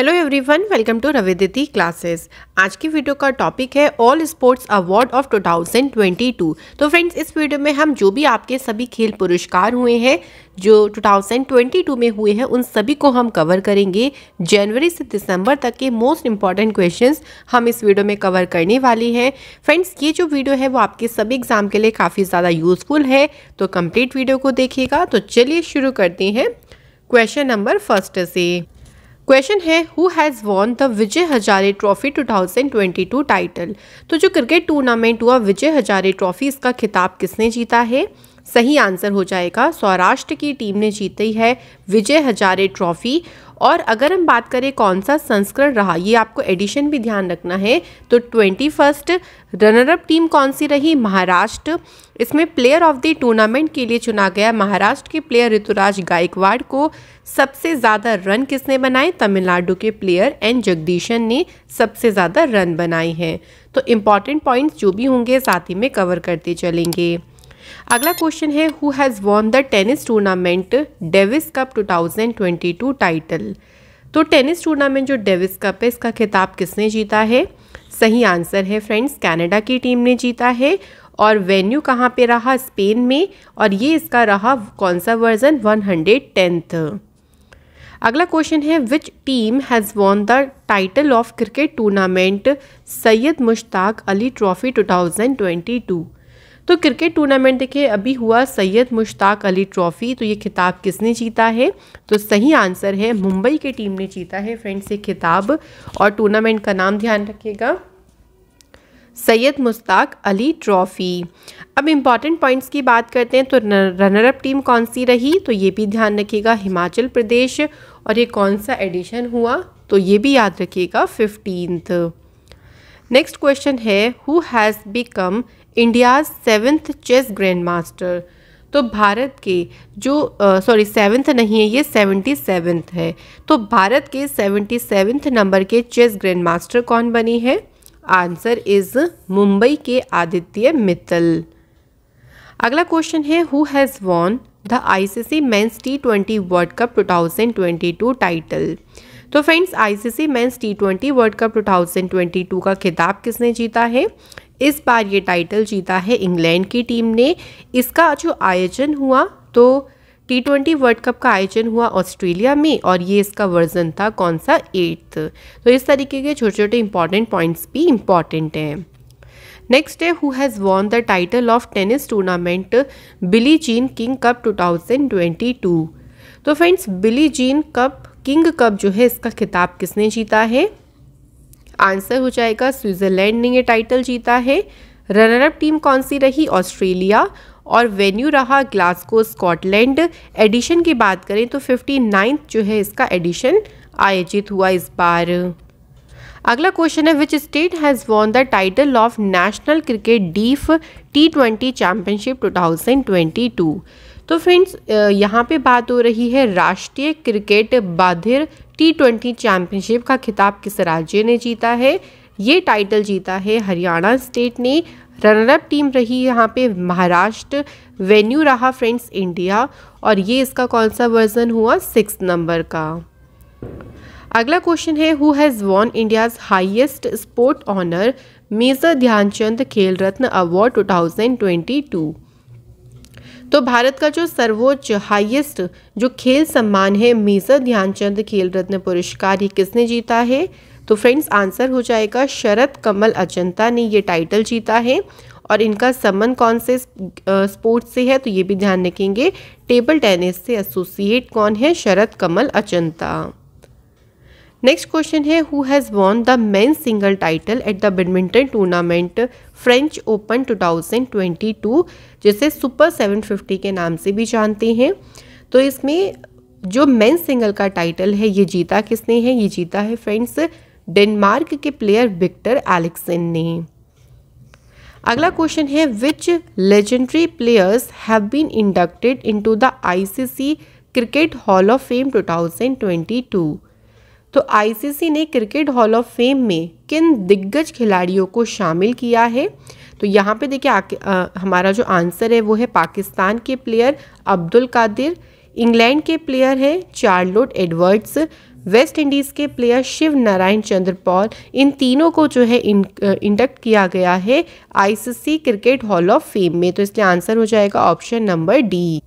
Hello everyone welcome to रविदिति classes आज की वीडियो का टॉपिक है ऑल स्पोर्ट्स अवार्ड ऑफ 2022 तो फ्रेंड्स इस वीडियो में हम जो भी आपके सभी खेल पुरस्कार हुए हैं जो 2022 में हुए हैं उन सभी को हम कवर करेंगे जनवरी से दिसंबर तक के मोस्ट इंपॉर्टेंट क्वेश्चंस हम इस वीडियो में कवर करने वाले हैं फ्रेंड्स ये जो वीडियो है वो आपके सभी एग्जाम के लिए काफ़ी ज़्यादा यूज़फुल है तो कम्प्लीट वीडियो को देखिएगा तो चलिए शुरू करते हैं क्वेश्चन नंबर फर्स्ट से क्वेश्चन है who has won the Vijay Hazare trophy 2022 title तो जो क्रिकेट टूर्नामेंट हुआ विजय हजारे ट्रॉफी इसका खिताब किसने जीता है सही आंसर हो जाएगा सौराष्ट्र की टीम ने जीती है विजय हजारे ट्रॉफी और अगर हम बात करें कौन सा संस्करण रहा ये आपको एडिशन भी ध्यान रखना है तो ट्वेंटी फर्स्ट रनरअप टीम कौन सी रही महाराष्ट्र इसमें प्लेयर ऑफ द टूर्नामेंट के लिए चुना गया महाराष्ट्र के प्लेयर ऋतुराज गायकवाड़ को सबसे ज़्यादा रन किसने बनाए तमिलनाडु के प्लेयर एन जगदीशन ने सबसे ज़्यादा रन बनाए हैं तो इम्पॉर्टेंट पॉइंट्स जो भी होंगे साथ ही में कवर करते चलेंगे अगला क्वेश्चन है who has won the tennis tournament Davis Cup 2022 title तो टेनिस टूर्नामेंट जो डेविस कप है इसका खिताब किसने जीता है सही आंसर है फ्रेंड्स कनाडा की टीम ने जीता है और वेन्यू कहाँ पे रहा स्पेन में और ये इसका रहा कौन सा वर्जन वन हंड्रेड टेंथ अगला क्वेश्चन है which team has won the title of cricket tournament Syed Mushtaq Ali trophy 2022 तो क्रिकेट टूर्नामेंट देखिए अभी हुआ सैयद मुश्ताक अली ट्रॉफ़ी तो ये खिताब किसने जीता है तो सही आंसर है मुंबई की टीम ने जीता है फ्रेंड्स ये खिताब और टूर्नामेंट का नाम ध्यान रखिएगा सैयद मुश्ताक अली ट्रॉफ़ी अब इम्पॉर्टेंट पॉइंट्स की बात करते हैं तो रनर अप टीम कौन सी रही तो ये भी ध्यान रखिएगा हिमाचल प्रदेश और ये कौन सा एडिशन हुआ तो ये भी याद रखिएगा फिफ्टींथ नेक्स्ट क्वेश्चन है who has become India's seventh chess grand master तो भारत के जो सॉरी सेवन्थ नहीं है ये सेवेंटी सेवन्थ है तो भारत के सेवेंटी सेवन्थ नंबर के चेस ग्रैंड मास्टर कौन बनी है आंसर इज मुंबई के आदित्य मित्तल अगला क्वेश्चन है who has won the ICC men's T twenty World Cup 2022 title तो friends ICC men's T twenty World Cup 2022 का खिताब किसने जीता है इस बार ये टाइटल जीता है इंग्लैंड की टीम ने इसका जो आयोजन हुआ तो टी ट्वेंटी वर्ल्ड कप का आयोजन हुआ ऑस्ट्रेलिया में और ये इसका वर्जन था कौन सा एट्थ तो इस तरीके के छोटे छोटे इंपॉर्टेंट पॉइंट्स भी इम्पॉर्टेंट हैं नेक्स्ट है who has won the title of tennis tournament Billie Jean King Cup 2022 तो friends Billie Jean Cup King Cup जो है इसका खिताब किसने जीता है आंसर हो जाएगा स्विट्ज़रलैंड ने ये टाइटल जीता है रनरअप टीम कौन सी रही ऑस्ट्रेलिया और वेन्यू रहा ग्लास्को स्कॉटलैंड एडिशन की बात करें तो फिफ्टी नाइन्थ जो है इसका एडिशन आयोजित हुआ इस बार अगला क्वेश्चन है which state has won the title of national cricket deaf T twenty championship two thousand twenty two तो फ्रेंड्स यहाँ पे बात हो रही है राष्ट्रीय क्रिकेट बाधिर टी ट्वेंटी चैम्पियनशिप का खिताब किस राज्य ने जीता है ये टाइटल जीता है हरियाणा स्टेट ने रनरअप टीम रही यहाँ पे महाराष्ट्र वेन्यू रहा फ्रेंड्स इंडिया और ये इसका कौन सा वर्जन हुआ सिक्स नंबर का अगला क्वेश्चन है who has won India's highest sport honour Major Dhyanchand Khel Ratna award 2022 तो भारत का जो सर्वोच्च हाईएस्ट जो खेल सम्मान है मेजर ध्यानचंद खेल रत्न पुरस्कार ये किसने जीता है तो फ्रेंड्स आंसर हो जाएगा शरद कमल अजंता ने ये टाइटल जीता है और इनका संबंध कौन से स्पोर्ट से है तो ये भी ध्यान रखेंगे टेबल टेनिस से एसोसिएट कौन है शरद कमल अजंता नेक्स्ट क्वेश्चन है who has won the men single title at the badminton tournament French Open 2022 जिसे सुपर 750 के नाम से भी जानते हैं तो इसमें जो मेन सिंगल का टाइटल है ये जीता किसने है ये जीता है फ्रेंड्स डेनमार्क के प्लेयर विक्टर एलेक्सन ने अगला क्वेश्चन है which legendary players have been inducted into the ICC cricket hall of fame 2022 तो आईसीसी ने क्रिकेट हॉल ऑफ फेम में किन दिग्गज खिलाड़ियों को शामिल किया है तो यहाँ पे देखिए हमारा जो आंसर है वो है पाकिस्तान के प्लेयर अब्दुल कादिर इंग्लैंड के प्लेयर हैं चार्लोट एडवर्ड्स वेस्ट इंडीज़ के player Shivnarine Chanderpaul इन तीनों को जो है इंडक्ट किया गया है ICC cricket hall of fame में तो इसलिए आंसर हो जाएगा option number D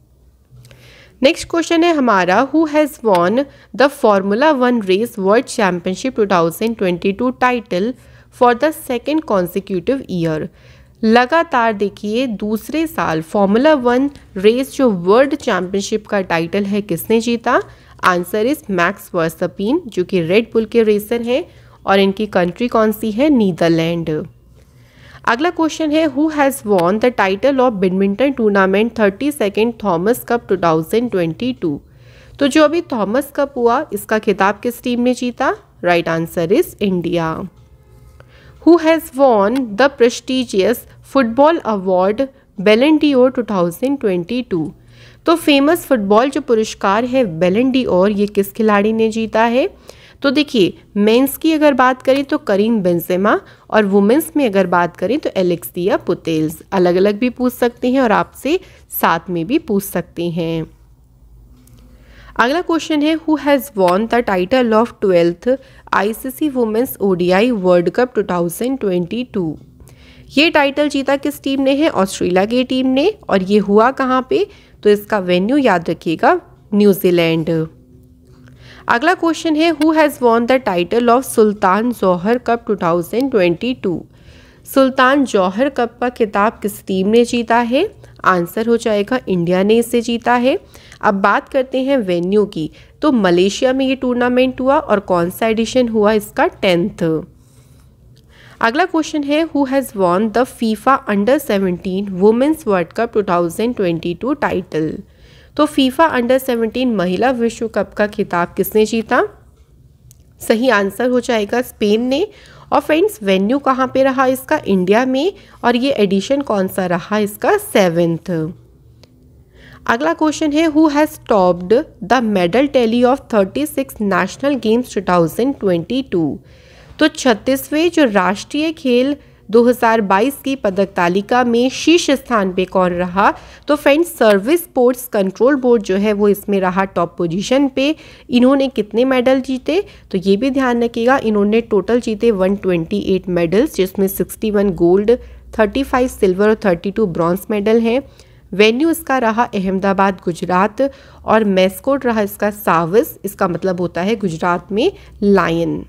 next question है हमारा who has won the formula one race World Championship 2022 title for the second consecutive year लगातार देखिए दूसरे साल फॉर्मूला वन रेस जो वर्ल्ड चैम्पियनशिप का टाइटल है किसने जीता आंसर इज मैक्स वर्सपिन जो कि रेड बुल के रेसर हैं और इनकी कंट्री कौन सी है नीदरलैंड अगला क्वेश्चन है who has won the title of badminton tournament thirty second Thomas Cup two thousand twenty two तो जो अभी थॉमस कप हुआ इसका खिताब किस टीम ने जीता right answer is India who has won the prestigious football award or two thousand twenty two तो फेमस फुटबॉल जो पुरस्कार है ओर ये किस खिलाड़ी ने जीता है तो देखिए मेंस की अगर बात करें तो करीम बेंजेमा और वुमेंस में अगर बात करें तो एलेक्सिया पुतेल्स अलग अलग भी पूछ सकते हैं और आपसे साथ में भी पूछ सकते हैं अगला क्वेश्चन है who has won the title of twelfth ICC women's ODI World Cup 2022 ये टाइटल जीता किस टीम ने है ऑस्ट्रेलिया की टीम ने और ये हुआ कहाँ पे तो इसका वेन्यू याद रखिएगा न्यूजीलैंड अगला क्वेश्चन है who has won the title of Sultan Johor Cup 2022 Sultan Johor Cup का खिताब किस टीम ने जीता है आंसर हो जाएगा इंडिया ने इसे जीता है अब बात करते हैं वेन्यू की तो मलेशिया में ये टूर्नामेंट हुआ और कौन सा एडिशन हुआ इसका टेंथ अगला क्वेश्चन है who has won the FIFA under 17 women's World Cup 2022 title तो फीफा अंडर 17 महिला विश्व कप का खिताब किसने जीता सही आंसर हो जाएगा स्पेन ने और फ्रेंड्स वेन्यू कहाँ पे रहा इसका इंडिया में और ये एडिशन कौन सा रहा इसका सेवेंथ अगला क्वेश्चन है who has topped the medal tally of 36 national games 2022 तो छत्तीसवें जो राष्ट्रीय खेल 2022 की पदक तालिका में शीर्ष स्थान पे कौन रहा तो friends Services Sports Control Board जो है वो इसमें रहा टॉप पोजीशन पे इन्होंने कितने मेडल जीते तो ये भी ध्यान रखिएगा इन्होंने टोटल जीते 128 मेडल्स जिसमें 61 गोल्ड 35 सिल्वर और 32 ब्रॉन्ज मेडल हैं वेन्यू इसका रहा अहमदाबाद गुजरात और मेस्कोट रहा इसका सावस इसका मतलब होता है गुजरात में लाइन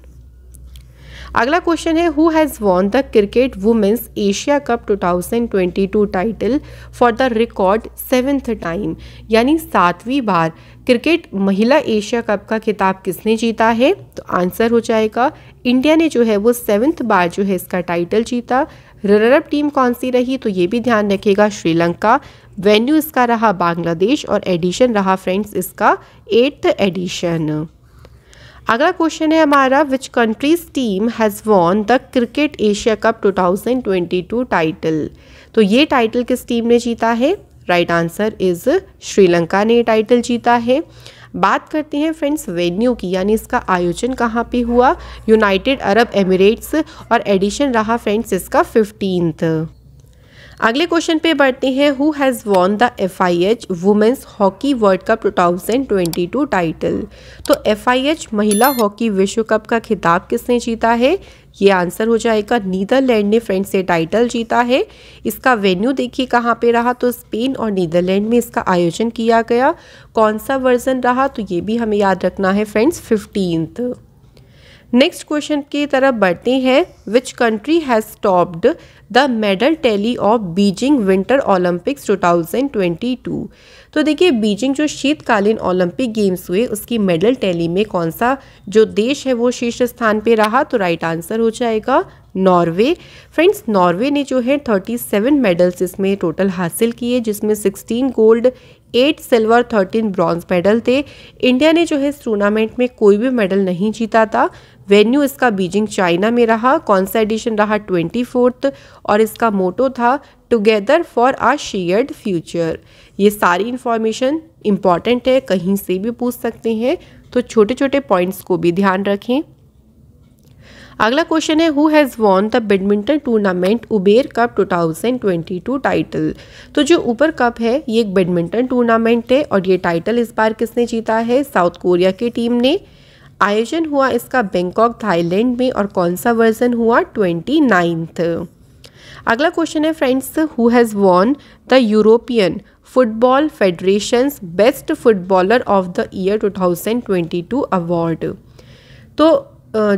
अगला क्वेश्चन है who has won the cricket women's Asia cup 2022 title for the record seventh time यानी सातवीं बार क्रिकेट महिला एशिया कप का खिताब किसने जीता है तो आंसर हो जाएगा इंडिया ने जो है वो सेवेंथ बार जो है इसका टाइटल जीता रनरअप टीम कौन सी रही तो ये भी ध्यान रखेगा श्रीलंका वेन्यू इसका रहा बांग्लादेश और एडिशन रहा फ्रेंड्स इसका एट्थ एडिशन अगला क्वेश्चन है हमारा which countries team has won the cricket Asia cup 2022 title तो ये टाइटल किस टीम ने जीता है राइट आंसर इज़ श्रीलंका ने टाइटल जीता है बात करते हैं फ्रेंड्स वेन्यू की यानी इसका आयोजन कहाँ पे हुआ यूनाइटेड अरब एमिरेट्स और एडिशन रहा फ्रेंड्स इसका फिफ्टींथ अगले क्वेश्चन पे बढ़ते हैं who has won the F I H women's hockey World Cup 2022 title तो एफ आई एच महिला हॉकी विश्व कप का खिताब किसने जीता है ये आंसर हो जाएगा नीदरलैंड ने फ्रेंड्स से टाइटल जीता है इसका वेन्यू देखिए कहाँ पे रहा तो स्पेन और नीदरलैंड में इसका आयोजन किया गया कौन सा वर्जन रहा तो ये भी हमें याद रखना है फ्रेंड्स फिफ्टींथ नेक्स्ट क्वेश्चन की तरफ बढ़ते हैं which country has topped the medal tally of Beijing Winter Olympics 2022 तो देखिए बीजिंग जो शीतकालीन ओलंपिक गेम्स हुए उसकी मेडल टैली में कौन सा जो देश है वो शीर्ष स्थान पे रहा तो राइट आंसर हो जाएगा नॉर्वे फ्रेंड्स नॉर्वे ने जो है 37 मेडल्स इसमें टोटल हासिल किए जिसमें 16 gold eight silver thirteen bronze medal थे इंडिया ने जो है इस टूर्नामेंट में कोई भी मेडल नहीं जीता था वेन्यू इसका बीजिंग चाइना में रहा कौन सा एडिशन रहा ट्वेंटी फोर्थ और इसका मोटो था together for a shared future ये सारी इन्फॉर्मेशन इम्पॉर्टेंट है कहीं से भी पूछ सकते हैं तो छोटे छोटे पॉइंट्स को भी ध्यान रखें अगला क्वेश्चन है who has won the badminton tournament Uber Cup 2022 title तो जो ऊपर कप है ये एक बैडमिंटन टूर्नामेंट है और ये टाइटल इस बार किसने जीता है साउथ कोरिया की टीम ने आयोजन हुआ इसका बैंकॉक थाईलैंड में और कौन सा वर्जन हुआ ट्वेंटी नाइन्थ अगला क्वेश्चन है friends who has won the European Football Federation best footballer of the year 2022 award तो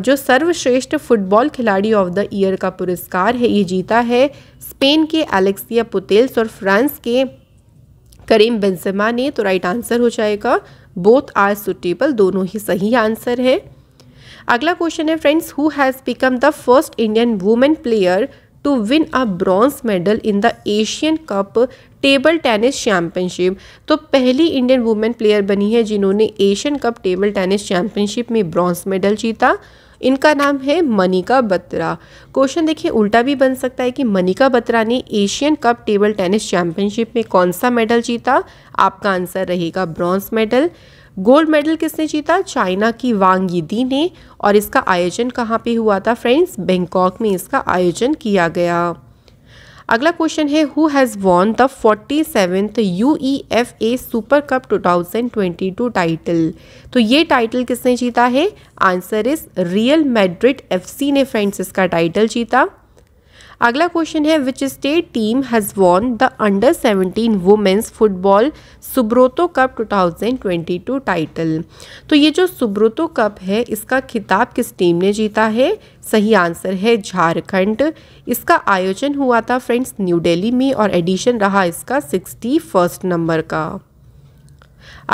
जो सर्वश्रेष्ठ फुटबॉल खिलाड़ी ऑफ द ईयर का पुरस्कार है ये जीता है स्पेन के एलेक्सिया पुतेल्स और फ्रांस के करीम बेंसेमा ने तो राइट आंसर हो जाएगा बोथ आर सुटेबल दोनों ही सही आंसर है अगला क्वेश्चन है friends who has become the first Indian women player to win a bronze medal in the Asian Cup table tennis championship तो पहली इंडियन वुमेन प्लेयर बनी है जिन्होंने Asian Cup table tennis championship में bronze medal जीता इनका नाम है मनिका बत्रा क्वेश्चन देखिए उल्टा भी बन सकता है कि मनिका बत्रा ने Asian Cup table tennis championship में कौन सा मेडल जीता आपका आंसर रहेगा ब्रॉन्ज मेडल गोल्ड मेडल किसने जीता चाइना की वांग यी ने और इसका आयोजन कहाँ पे हुआ था फ्रेंड्स बैंकॉक में इसका आयोजन किया गया अगला क्वेश्चन है who has won the forty seventh U E F A super cup two thousand twenty two title तो ये टाइटल किसने जीता है answer is Real Madrid F C ने फ्रेंड्स इसका टाइटल जीता अगला क्वेश्चन है which state team has won the under 17 women's football Subroto Cup 2022 title तो ये जो सुब्रोतो कप है इसका खिताब किस टीम ने जीता है सही आंसर है झारखंड इसका आयोजन हुआ था फ्रेंड्स न्यू दिल्ली में और एडिशन रहा इसका सिक्सटी फर्स्ट नंबर का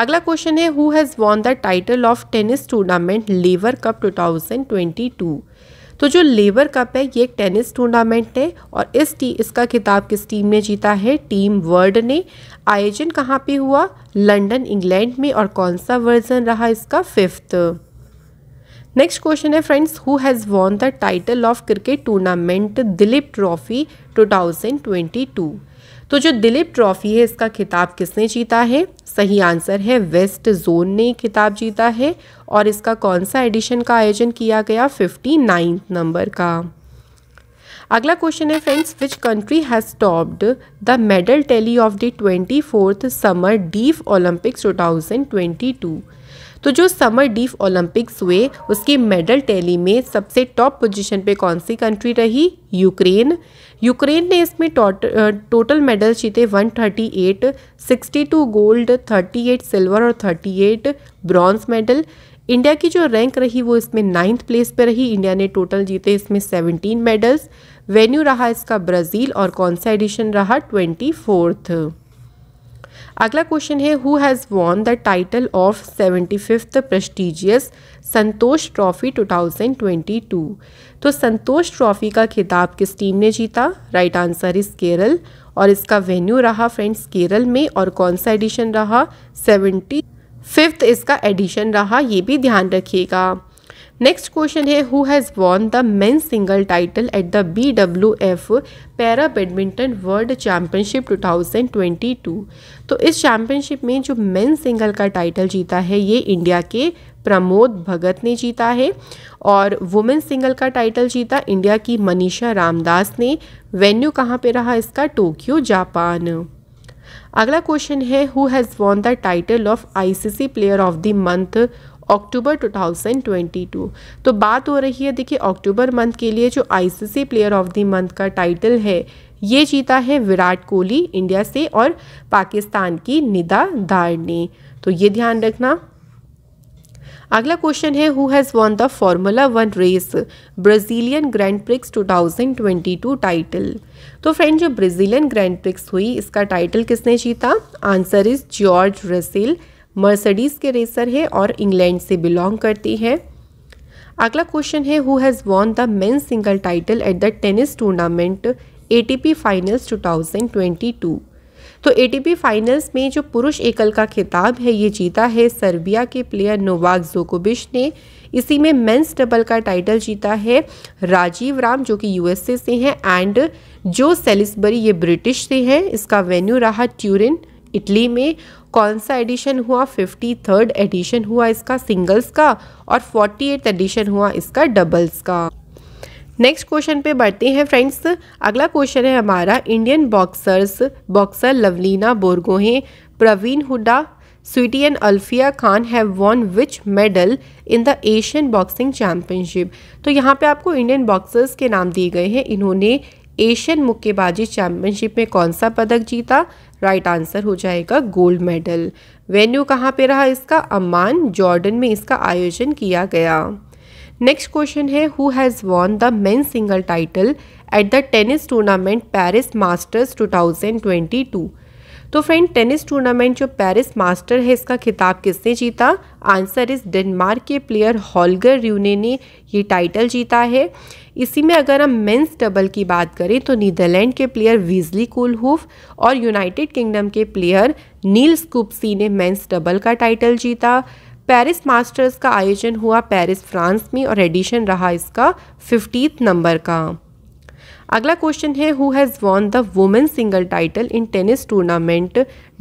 अगला क्वेश्चन है who has won the title of tennis tournament Laver Cup 2022 तो जो लेबर कप है ये एक टेनिस टूर्नामेंट है और इस टी इसका खिताब किस टीम ने जीता है टीम वर्ल्ड ने आयोजन कहाँ पे हुआ लंदन इंग्लैंड में और कौन सा वर्जन रहा इसका फिफ्थ नेक्स्ट क्वेश्चन है friends who has won the title of cricket tournament Duleep trophy 2022 तो जो दिलीप ट्रॉफी है इसका खिताब किसने जीता है सही आंसर है वेस्ट जोन ने किताब जीता है और इसका कौन सा एडिशन का आयोजन किया गया फिफ्टी नाइन्थ नंबर का अगला क्वेश्चन है friends which country has topped the medal tally of the twenty fourth summer deaf Olympics two thousand twenty two तो जो समर डीफ ओलंपिक्स हुए उसकी मेडल टैली में सबसे टॉप पोजीशन पे कौन सी कंट्री रही यूक्रेन यूक्रेन ने इसमें टोटल मेडल जीते 138, 62 गोल्ड 38 सिल्वर और 38 ब्रॉन्ज मेडल इंडिया की जो रैंक रही वो इसमें नाइन्थ प्लेस पर रही इंडिया ने टोटल जीते इसमें सेवनटीन मेडल्स वेन्यू रहा इसका ब्राज़ील और कौन सा एडिशन रहा ट्वेंटी फोर्थ अगला क्वेश्चन है who has won the title of seventy fifth prestigious Santosh trophy 2022 तो संतोष ट्रॉफी का खिताब किस टीम ने जीता राइट आंसर इज़ केरल और इसका वेन्यू रहा फ्रेंड्स केरल में और कौन सा एडिशन रहा सेवेंटी फिफ्थ इसका एडिशन रहा ये भी ध्यान रखिएगा नेक्स्ट क्वेश्चन है who has won the men single title at the B W F para badminton World Championship 2022 तो इस चैम्पियनशिप में जो मेन सिंगल का टाइटल जीता है ये इंडिया के प्रमोद भगत ने जीता है और वुमेन सिंगल का टाइटल जीता इंडिया की मनीषा रामदास ने वेन्यू कहाँ पे रहा इसका टोक्यो जापान अगला क्वेश्चन है who has won the title of ICC player of the month October 2022 तो बात हो रही है देखिए अक्टूबर मंथ के लिए जो ICC player of the month का टाइटल है ये जीता है विराट कोहली इंडिया से और पाकिस्तान की निदा दार ने तो ये ध्यान रखना अगला क्वेश्चन है who has won the formula one race Brazilian Grand prix 2022 title तो फ्रेंड जो ब्राज़ीलियन ग्रैंड प्रिक्स हुई इसका टाइटल किसने जीता answer is George Russell Mercedes के रेसर है और इंग्लैंड से बिलोंग करती हैं अगला क्वेश्चन है who has won the men single title at the tennis tournament A finals 2022 तो ए फाइनल्स में जो पुरुष एकल का खिताब है ये जीता है सर्बिया के प्लेयर नोवाक जोकोबिश ने इसी में मेंस डबल का टाइटल जीता है राजीव राम जो कि यूएसए से हैं एंड जो सेलिसबरी ये ब्रिटिश से हैं इसका वेन्यू रहा ट्यूरिन इटली में कौन सा एडिशन हुआ फिफ्टी थर्ड एडिशन हुआ इसका सिंगल्स का और फोर्टी एट एडिशन हुआ इसका डबल्स का नेक्स्ट क्वेश्चन पे बढ़ते हैं फ्रेंड्स अगला क्वेश्चन है हमारा Indian boxers boxer Lovlina Borgohain Praveen Hooda Saweety and Alfiya Khan have won which medal in the Asian boxing championship तो यहाँ पे आपको इंडियन बॉक्सर्स के नाम दिए गए हैं इन्होंने एशियन मुक्केबाजी चैंपियनशिप में कौन सा पदक जीता राइट right आंसर हो जाएगा गोल्ड मेडल वेन्यू कहाँ पे रहा इसका अम्मान जॉर्डन में इसका आयोजन किया गया नेक्स्ट क्वेश्चन है who has won the men single title at the tennis tournament Paris Masters 2022 तो फ्रेंड टेनिस टूर्नामेंट जो पेरिस मास्टर है इसका खिताब किसने जीता आंसर इस डेनमार्क के प्लेयर हॉलगर र्यूने ने ये टाइटल जीता है इसी में अगर हम मेंस डबल की बात करें तो नीदरलैंड के प्लेयर वीजली कुलहूफ और यूनाइटेड किंगडम के प्लेयर नील स्कूपसी ने मेंस डबल का टाइटल जीता पेरिस मास्टर्स का आयोजन हुआ पेरिस फ्रांस में और एडिशन रहा इसका फिफ्टीथ नंबर का अगला क्वेश्चन है who has won the women single title in tennis tournament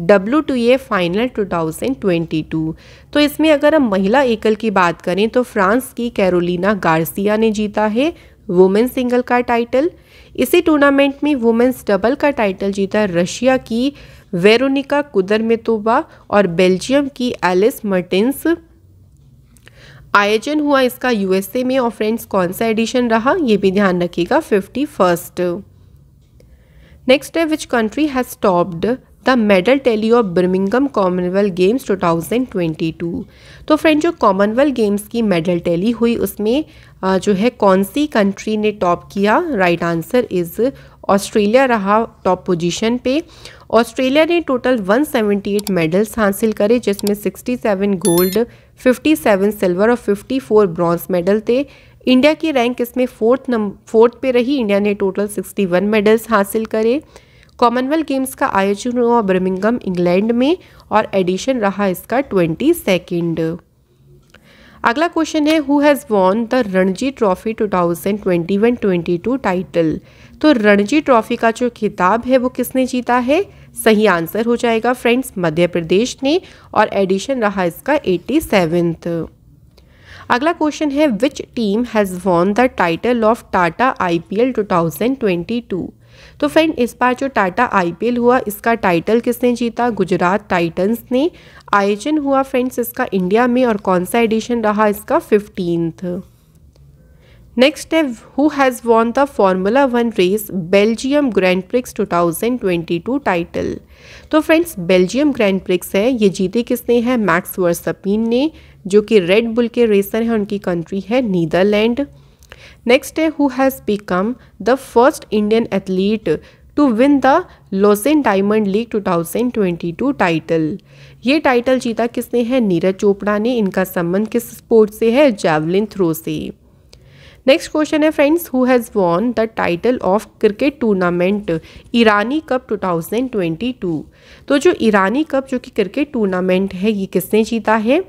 W T A final two thousand twenty two तो इसमें अगर हम महिला एकल की बात करें तो फ्रांस की कैरोलिना गार्सिया ने जीता है वुमेन सिंगल का टाइटल इसी टूर्नामेंट में वुमेन्स डबल का टाइटल जीता रशिया की वेरोनिका कुदरमेतोबा और बेल्जियम की एलिस मर्टिन्स आयोजन हुआ इसका यूएसए में और फ्रेंड्स कौन सा एडिशन रहा ये भी ध्यान रखिएगा फिफ्टी फर्स्ट नेक्स्ट है which country has stopped the medal tally of Birmingham Commonwealth Games 2022 तो फ्रेंड जो कॉमनवेल्थ गेम्स की मेडल टेली हुई उसमें जो है कौन सी कंट्री ने टॉप किया राइट आंसर इज़ ऑस्ट्रेलिया रहा टॉप पोजीशन पे ऑस्ट्रेलिया ने टोटल 178 मेडल्स हासिल करे जिसमें 67 गोल्ड 57 सिल्वर और 54 ब्रॉन्ज मेडल थे इंडिया की रैंक इसमें फोर्थ नंबर फोर्थ पे रही इंडिया ने टोटल 61 मेडल्स हासिल करे कॉमनवेल्थ गेम्स का आयोजन हुआ बर्मिंगम इंग्लैंड में और एडिशन रहा इसका ट्वेंटी सेकेंड अगला क्वेश्चन है who has won the Ranji Trophy 2021-22 title तो रणजी ट्रॉफी का जो खिताब है वो किसने जीता है सही आंसर हो जाएगा फ्रेंड्स मध्य प्रदेश ने और एडिशन रहा इसका एटी सेवेंथ अगला क्वेश्चन है which team has won the title of Tata I P L two तो फ्रेंड इस बार जो टाटा आईपीएल हुआ इसका टाइटल किसने जीता गुजरात टाइटन्स ने आयोजन हुआ फ्रेंड्स इसका इंडिया में और कौन सा एडिशन रहा इसका फिफ्टींथ नेक्स्ट है who has won the formula one race Belgium Grand prix 2022 title तो फ्रेंड्स बेल्जियम ग्रैंड प्रिक्स है ये जीते किसने हैं मैक्स वर्सपिन ने जो कि रेड बुल के रेसर हैं उनकी कंट्री है नीदरलैंड नेक्स्ट है who has become the first Indian athlete to win the Lausanne Diamond League 2022 title ये टाइटल जीता किसने है नीरज चोपड़ा ने इनका संबंध किस स्पोर्ट से है जैवलिन थ्रो से नेक्स्ट क्वेश्चन है friends who has won the title of cricket tournament Irani Cup 2022 तो जो ईरानी कप जो कि क्रिकेट टूर्नामेंट है ये किसने जीता है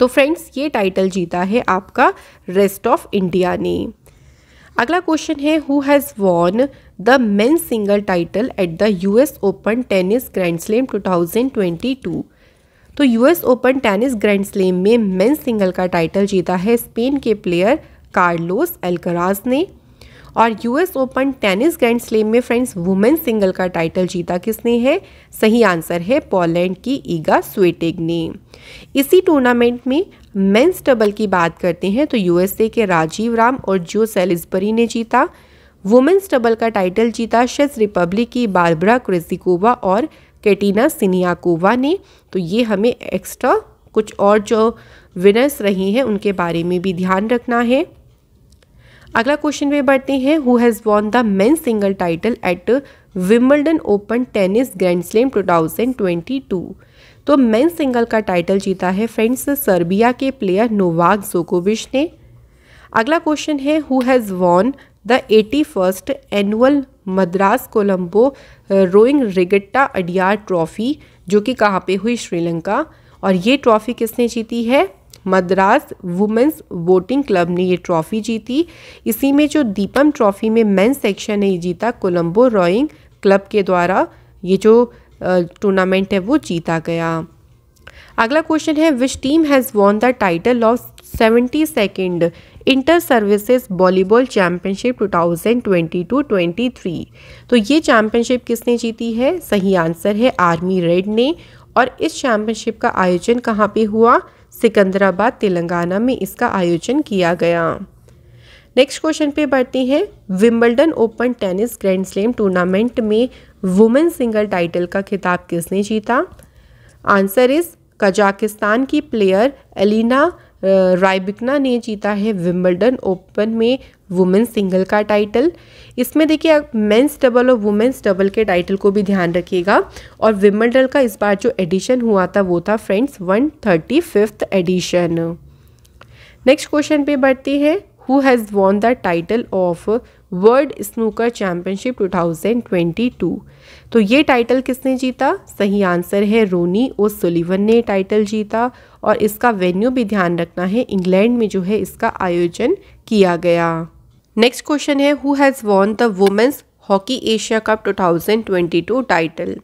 तो फ्रेंड्स ये टाइटल जीता है आपका रेस्ट ऑफ इंडिया ने अगला क्वेश्चन है who has won the men single title at the U S Open tennis Grand twenty 2022 तो U S Open tennis grand Slam में मेन सिंगल का टाइटल जीता है स्पेन के प्लेयर कार्लोस एल्कराज ने और US Open tennis grand Slam में friends women single का टाइटल जीता किसने है सही आंसर है पोलैंड की ईगा स्वेटेग ने इसी टूर्नामेंट में मेंस डबल की बात करते हैं तो यूएसए के राजीव राम और जो सेलिसबरी ने जीता वुमेन्स डबल का टाइटल जीता शेज रिपब्लिक की बारबरा क्रेजिकोवा और कैटीना सिनियाकोवा ने तो ये हमें एक्स्ट्रा कुछ और जो विनर्स रही हैं उनके बारे में भी ध्यान रखना है अगला क्वेश्चन में बढ़ते हैं who has won the men single title at Wimbledon Open tennis grand Slam two thousand twenty two तो मेन सिंगल का टाइटल जीता है फ्रेंड्स सर्बिया के प्लेयर नोवाक जोकोविच ने अगला क्वेश्चन है who has won the eighty first annual Madras Colombo rowing regatta Adyar Trophy जो कि कहाँ पे हुई श्रीलंका और ये ट्रॉफी किसने जीती है मद्रास वुमेंस वोटिंग क्लब ने ये ट्रॉफ़ी जीती इसी में जो दीपम ट्रॉफ़ी में मेन सेक्शन ने जीता कोलंबो रॉइंग क्लब के द्वारा ये जो टूर्नामेंट है वो जीता गया अगला क्वेश्चन है which team has won the title of seventy second inter services volleyball championship 2022-23 तो ये चैम्पियनशिप किसने जीती है सही आंसर है आर्मी रेड ने और इस चैम्पियनशिप का आयोजन कहाँ पे हुआ सिकंदराबाद तेलंगाना में इसका आयोजन किया गया नेक्स्ट क्वेश्चन पे बढ़ते हैं Wimbledon Open tennis grand Slam tournament में वुमेन सिंगल टाइटल का खिताब किसने जीता आंसर इज कजाकिस्तान की प्लेयर एलिना रायबिकना ने जीता है विम्बलडन ओपन में वुमेन सिंगल का टाइटल इसमें देखिए मेंस डबल और वुमेन्स डबल के टाइटल को भी ध्यान रखिएगा और विम्बलडन का इस बार जो एडिशन हुआ था वो था friends one thirty fifth edition next question पे बढ़ती है who has won the title of world snooker championship 2022 तो ये टाइटल किसने जीता सही आंसर है रोनी ओ सुलिवन ने टाइटल जीता और इसका वेन्यू भी ध्यान रखना है इंग्लैंड में जो है इसका आयोजन किया गया नेक्स्ट क्वेश्चन है who has won the women's hockey Asia cup 2022 title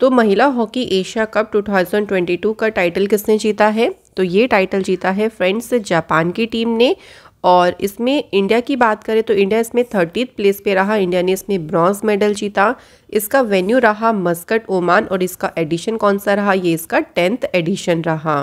तो महिला हॉकी एशिया कप 2022 का टाइटल किसने जीता है तो ये टाइटल जीता है फ्रेंड्स जापान की टीम ने और इसमें इंडिया की बात करें तो इंडिया इसमें थर्टीथ प्लेस पे रहा इंडिया ने इसमें ब्रॉन्ज मेडल जीता इसका वेन्यू रहा मस्कट ओमान और इसका एडिशन कौन सा रहा ये इसका टेंथ एडिशन रहा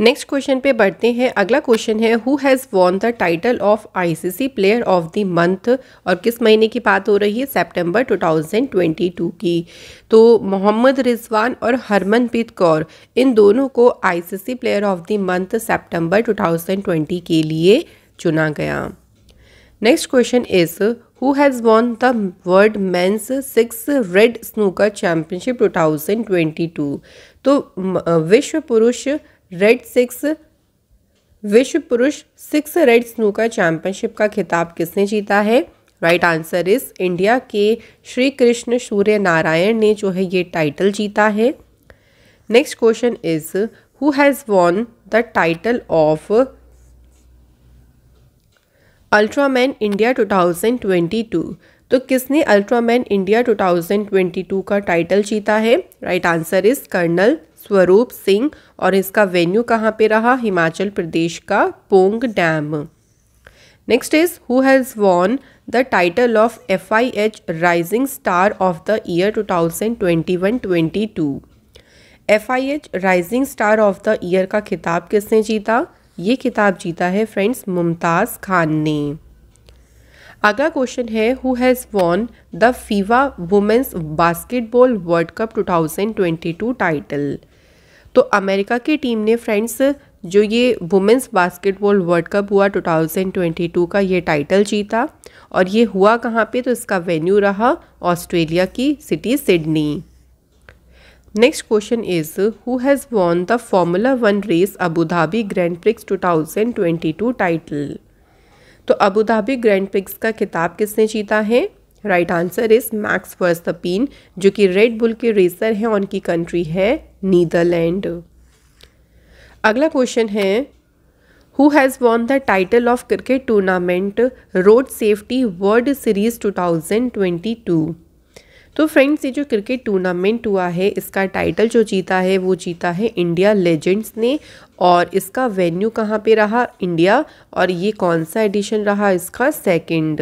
नेक्स्ट क्वेश्चन पे बढ़ते हैं अगला क्वेश्चन है who has won the title of ICC player of the month और किस महीने की बात हो रही है सितंबर 2022 की तो मोहम्मद रिजवान और हरमनप्रीत कौर इन दोनों को ICC player of the month सितंबर 2020 के लिए चुना गया next question is who has won the world men's six red snooker championship two तो विश्व पुरुष रेड सिक्स विश्व पुरुष सिक्स रेड स्नूकर चैंपियनशिप का खिताब किसने जीता है राइट आंसर इस इंडिया के श्री कृष्ण सूर्य नारायण ने जो है ये टाइटल जीता है next question is who has won the title of Ultraman India 2022 तो किसने अल्ट्रामैन इंडिया 2022 का टाइटल जीता है राइट आंसर इज कर्नल स्वरूप सिंह और इसका वेन्यू कहाँ पे रहा हिमाचल प्रदेश का Pong Dam next is who has won the title of F I H rising star of the year two thousand twenty one twenty two F I H rising star of the year का खिताब किसने जीता ये किताब जीता है friends Mumtaz Khan ने अगला क्वेश्चन है who has won the FIBA women's basketball World Cup 2022 title तो अमेरिका की टीम ने फ्रेंड्स जो ये वुमेंस बास्केटबॉल वर्ल्ड कप हुआ 2022 का ये टाइटल जीता और ये हुआ कहाँ पे तो इसका वेन्यू रहा ऑस्ट्रेलिया की city Sydney next question is who has won the formula one race Abu Dhabi Grand prix 2022 title तो अबू धाबी ग्रैंड प्रिक्स का खिताब किसने जीता है right answer is Max Verstappen जो कि रेड बुल के रेसर हैं उनकी कंट्री है नीदरलैंड अगला क्वेश्चन है who has won the title of cricket tournament road safety world series 2022 तो फ्रेंड्स ये जो क्रिकेट टूर्नामेंट हुआ है इसका टाइटल जो जीता है वो जीता है इंडिया लेजेंड्स ने और इसका वेन्यू कहाँ पे रहा इंडिया और ये कौन सा एडिशन रहा इसका second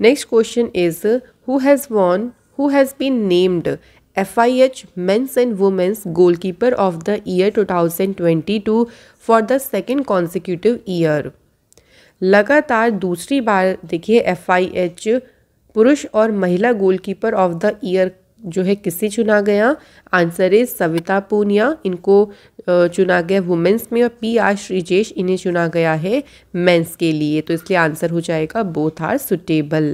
next question is who has won who has been named F I H men's and women's goalkeeper of the year two thousand twenty two for the second consecutive year लगातार दूसरी बार देखिए F I H पुरुष और महिला goalkeeper of the year जो है किसे चुना गया आंसर इज सविता पूनिया इनको चुना गया वुमेंस में और पी आर श्रीजेश इन्हें चुना गया है मेंस के लिए तो इसलिए आंसर हो जाएगा both are suitable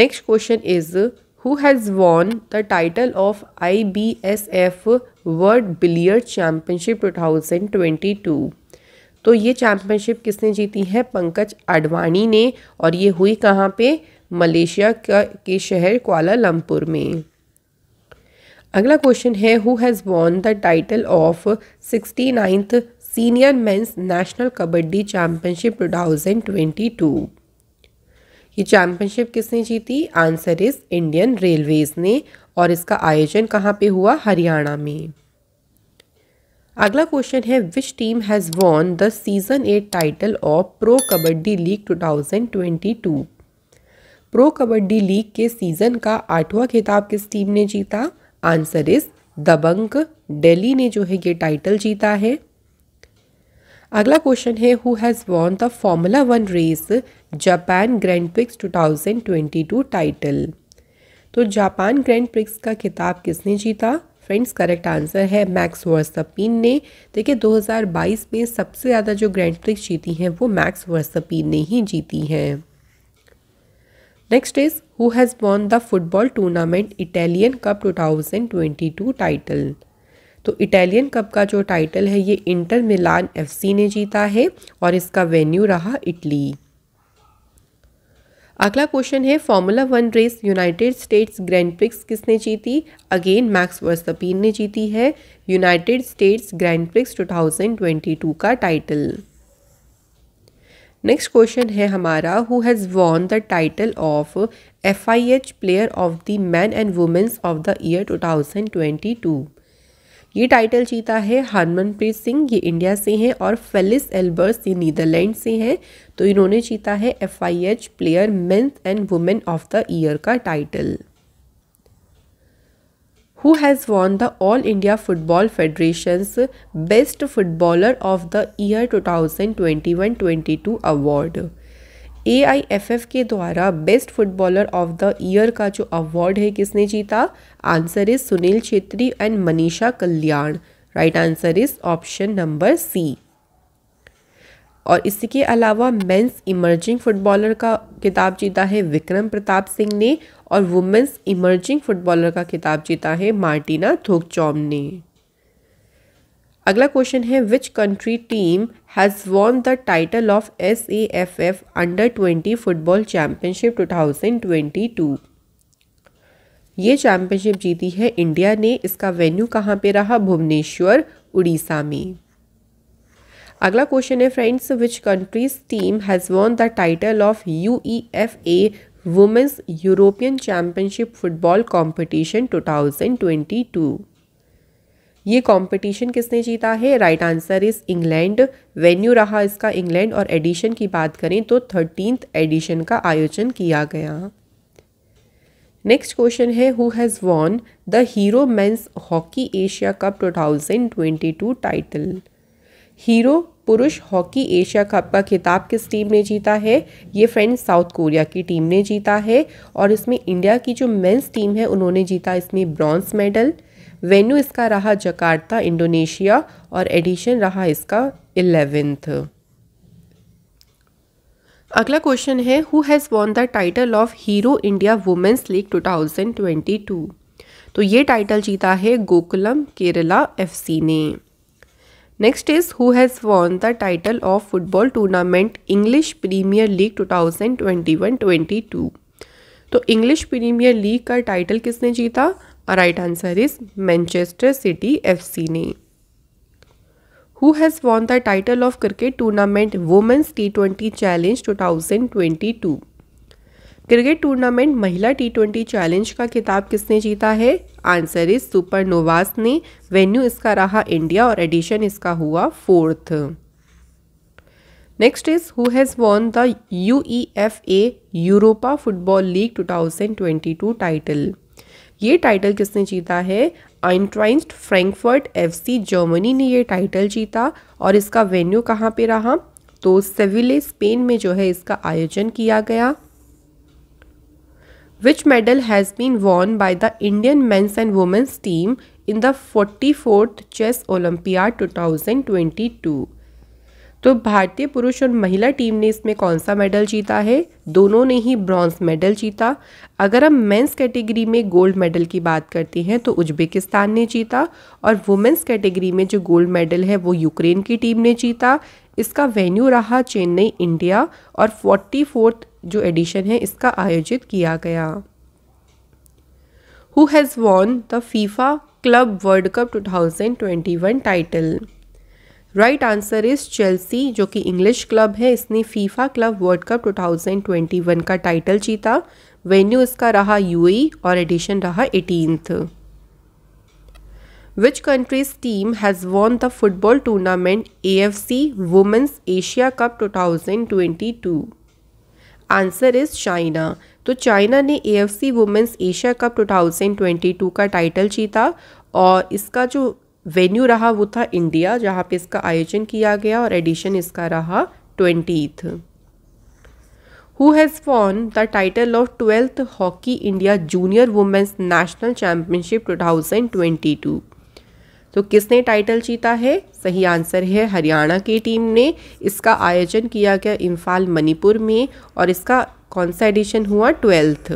next question is who has won the title of I B S F world billiard championship two thousand twenty two तो ये चैम्पियनशिप किसने जीती है पंकज आडवाणी ने और ये हुई कहाँ पे मलेशिया का के शहर लमपुर में अगला क्वेश्चन है who has won the title of sixty ninth senior men's national kabaddi championship two ये चैम्पियनशिप किसने जीती आंसर इज इंडियन रेलवेज ने और इसका आयोजन कहाँ पे हुआ हरियाणा में अगला क्वेश्चन है which team has won the season eight title of pro kabaddi league two thousand twenty two pro kabaddi league के सीजन का आठवां खिताब किस टीम ने जीता आंसर इज दबंग दिल्ली ने जो है ये टाइटल जीता है अगला क्वेश्चन है who has won the formula one race Japan Grand prix 2022 title तो जापान ग्रैंड प्रिक्स का खिताब किसने जीता फ्रेंड्स करेक्ट आंसर है मैक्स वर्सपिन ने देखिए 2022 में सबसे ज़्यादा जो ग्रैंड प्रिक्स जीती हैं वो मैक्स वर्सपिन ने ही जीती हैं next is who has won the football tournament Italian Cup 2022 title तो इटालियन कप का जो टाइटल है ये इंटर मिलान एफसी ने जीता है और इसका वेन्यू रहा इटली अगला क्वेश्चन है Formula one race United States Grand Prix किसने जीती अगेन मैक्स वर्सपीन ने जीती है यूनाइटेड स्टेट्स ग्रैंड प्रिक्स 2022 का टाइटल नेक्स्ट क्वेश्चन है हमारा who has won the title of F I H player of the man and women's of the year two thousand twenty two ये title जीता है हरमनप्रीत सिंह ये इंडिया से हैं और फेलिस एल्बर्स ये नीदरलैंड से हैं तो इन्होंने जीता है F I H player men's and women of the year का title who has won the All India Football Federation's Best Footballer of the Year 2021-22 award F के द्वारा best footballer of the year का जो award है किसने जीता answer is Sunil Chhetri and Manisha Kalyan right answer is option number C और इसके अलावा मेंस इमर्जिंग फुटबॉलर का किताब जीता है विक्रम प्रताप सिंह ने और वुमेंस इमर्जिंग फुटबॉलर का किताब जीता है मार्टिना थोकचॉम ने अगला क्वेश्चन है which country team has won the title of S A F F under twenty football championship two ये चैम्पियनशिप जीती है इंडिया ने इसका वेन्यू कहाँ पे रहा भुवनेश्वर उड़ीसा में अगला क्वेश्चन है friends which countries team has won the title of U E F A women's European championship football competition two thousand twenty two ये कंपटीशन किसने जीता है right answer is England venue रहा इसका इंग्लैंड और एडिशन की बात करें तो थर्टींथ एडिशन का आयोजन किया गया नेक्स्ट क्वेश्चन है who has won the Hero men's hockey Asia cup 2022 title Hero पुरुष हॉकी एशिया कप का खिताब किस टीम ने जीता है ये फ्रेंड्स साउथ कोरिया की टीम ने जीता है और इसमें इंडिया की जो मेंस टीम है उन्होंने जीता इसमें ब्रॉन्ज मेडल वेन्यू इसका रहा जकार्ता इंडोनेशिया और एडिशन रहा इसका इलेवेंथ अगला क्वेश्चन है who has won the title of Hero India women's league 2022 तो ये टाइटल जीता है गोकुलम केरला एफसी ने next is who has won the title of football tournament English Premier League 2021-22. तो इंग्लिश प्रीमियर लीग का टाइटल किसने जीता right answer is Manchester City FC ने who has won the title of cricket tournament women's T twenty challenge two cricket tournament महिला T twenty challenge का खिताब किसने जीता है आंसर इज सुपर नोवास ने वेन्यू इसका रहा इंडिया और एडिशन इसका हुआ fourth next is who has won the U E F A Europa football league 2022 title ये टाइटल किसने जीता है आइंट्राइंस्ट फ्रैंकफर्ट एफसी जर्मनी ने ये टाइटल जीता और इसका वेन्यू कहाँ पे रहा तो सेविले स्पेन में जो है इसका आयोजन किया गया Which medal has been won by the Indian men's and women's team in the 44th Chess Olympiad 2022? तो भारतीय पुरुष और महिला टीम ने इसमें कौन सा मेडल जीता है दोनों ने ही ब्रॉन्ज मेडल जीता अगर हम मेंस कैटेगरी में गोल्ड मेडल की बात करते हैं तो उज्बेकिस्तान ने जीता और वुमेंस कैटेगरी में जो गोल्ड मेडल है वो यूक्रेन की टीम ने जीता इसका वेन्यू रहा चेन्नई इंडिया और फोर्टी फोर्थ जो एडिशन है इसका आयोजित किया गया who has won the FIFA club world cup 2021 title right answer is Chelsea जो कि इंग्लिश क्लब है इसने फीफा क्लब वर्ल्ड कप 2021 का टाइटल जीता वेन्यू इसका रहा यूएई e और एडिशन रहा eighteenth which countries team has won the football tournament A F C women's Asia cup 2022 answer is China तो चाइना ने A F C women's Asia cup 2022 का title जीता और इसका जो वेन्यू रहा वो था इंडिया जहाँ पे इसका आयोजन किया गया और एडिशन इसका रहा twenty who has won the title of twelfth hockey India junior women's national championship two thousand twenty two तो किसने टाइटल जीता है सही आंसर है हरियाणा की टीम ने इसका आयोजन किया गया इम्फाल मणिपुर में और इसका कौन सा एडिशन हुआ twelfth